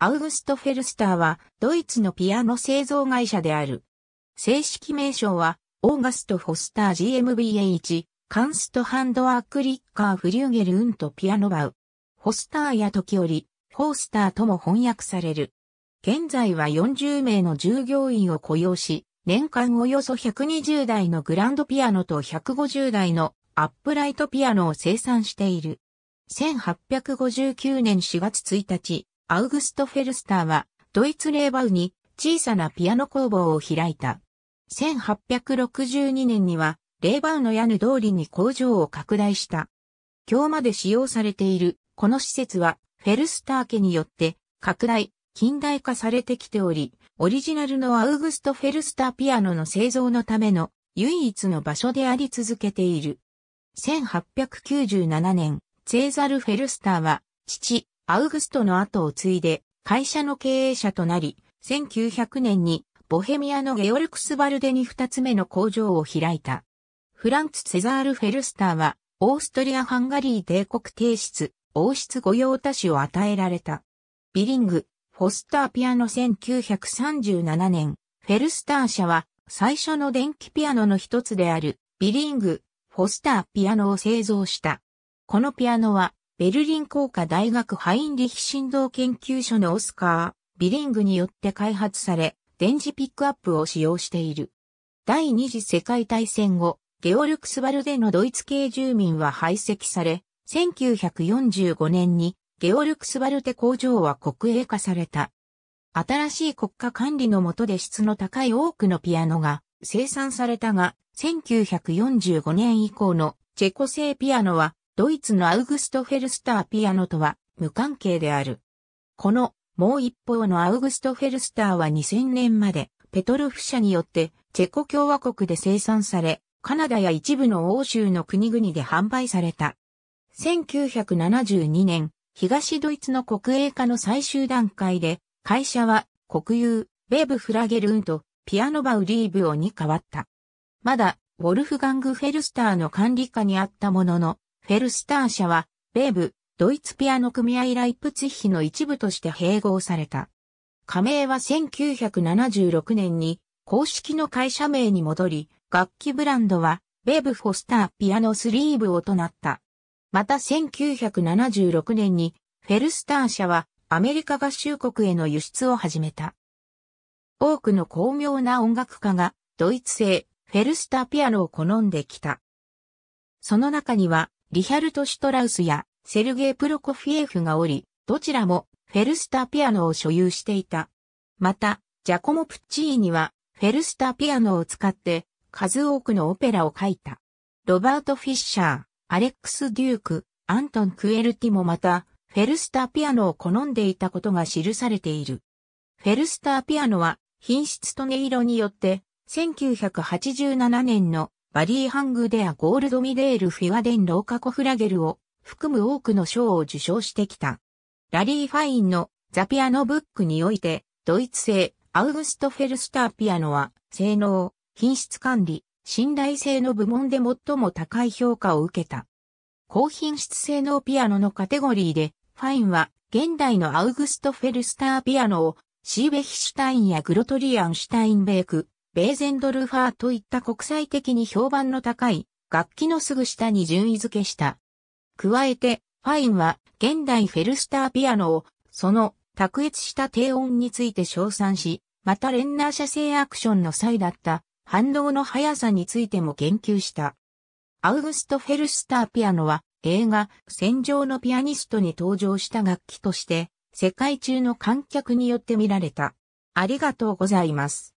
アウグスト・フェルスターはドイツのピアノ製造会社である。正式名称はオーガスト・フォスター GmbH、カンスト・ハンドワーク・リッカー・フリューゲル・ウント・ピアノバウ。フォスターや時折、フォースターとも翻訳される。現在は40名の従業員を雇用し、年間およそ120台のグランドピアノと150台のアップライトピアノを生産している。1859年4月1日、アウグスト・フェルスターは、ドイツ・レーバウに小さなピアノ工房を開いた。1862年には、レーバウの屋根通りに工場を拡大した。今日まで使用されている、この施設は、フェルスター家によって、拡大、近代化されてきており、オリジナルのアウグスト・フェルスターピアノの製造のための唯一の場所であり続けている。1897年、ツェーザル・フェルスターは、父、アウグストの後を継いで会社の経営者となり、1900年にボヘミアのゲオルクスバルデに2つ目の工場を開いた。フランツ・セザール・フェルスターは、オーストリア・ハンガリー帝国帝室、王室御用達を与えられた。ビリング、フォスターピアノ1937年、フェルスター社は最初の電気ピアノの一つであるビリング、フォスターピアノを製造した。このピアノはベルリン工科大学ハインリヒ振動研究所のオスカー・ビリングによって開発され、電磁ピックアップを使用している。第二次世界大戦後、ゲオルクスバルデのドイツ系住民は排斥され、1945年にゲオルクスバルテ工場は国営化された。新しい国家管理の下で質の高い多くのピアノが生産されたが、1945年以降のチェコ製ピアノはドイツのアウグスト・フェルスターピアノとは無関係である。このもう一方のアウグスト・フェルスターは2000年までペトルフ社によってチェコ共和国で生産され、カナダや一部の欧州の国々で販売された。1972年、東ドイツの国営化の最終段階で、会社は国有、ベーブ・フラゲルーンとピアノバウリーブオに変わった。まだ、ウォルフガング・フェルスターの管理下にあったものの、フェルスター社は、米部、ドイツピアノ組合ライプツヒの一部として併合された。加盟は1976年に公式の会社名に戻り、楽器ブランドはベーブ・フォスター・ピアノスリーブをとなった。また1976年にフェルスター社はアメリカ合衆国への輸出を始めた。多くの巧妙な音楽家がドイツ製フェルスターピアノを好んできた。その中にはリヒャルト・シュトラウスやセルゲイ・プロコフィエフがおり、どちらもフェルスターピアノを所有していた。また、ジャコモ・プッチーニはフェルスターピアノを使って数多くのオペラを書いた。ロバート・フィッシャー、アレックス・デューク、アントン・クエルティもまた、フェルスターピアノを好んでいたことが記されている。フェルスターピアノは品質と音色によって1987年のバリー・ハングデア・ゴールド・ミレール・フィワデン・ローカ・コフラゲルを含む多くの賞を受賞してきた。ラリー・ファインのザ・ピアノ・ブックにおいて、ドイツ製アウグスト・フェルスター・ピアノは、性能、品質管理、信頼性の部門で最も高い評価を受けた。高品質性能ピアノのカテゴリーで、ファインは現代のアウグスト・フェルスター・ピアノをシーベヒシュタインやグロトリアン・シュタインベーク、ベーゼンドルファーといった国際的に評判の高い楽器のすぐ下に順位付けした。加えて、ファインは現代フェルスターピアノをその卓越した低音について称賛し、またレンナー社製アクションの際だった反動の速さについても言及した。アウグスト・フェルスターピアノは映画戦場のピアニストに登場した楽器として世界中の観客によって見られた。ありがとうございます。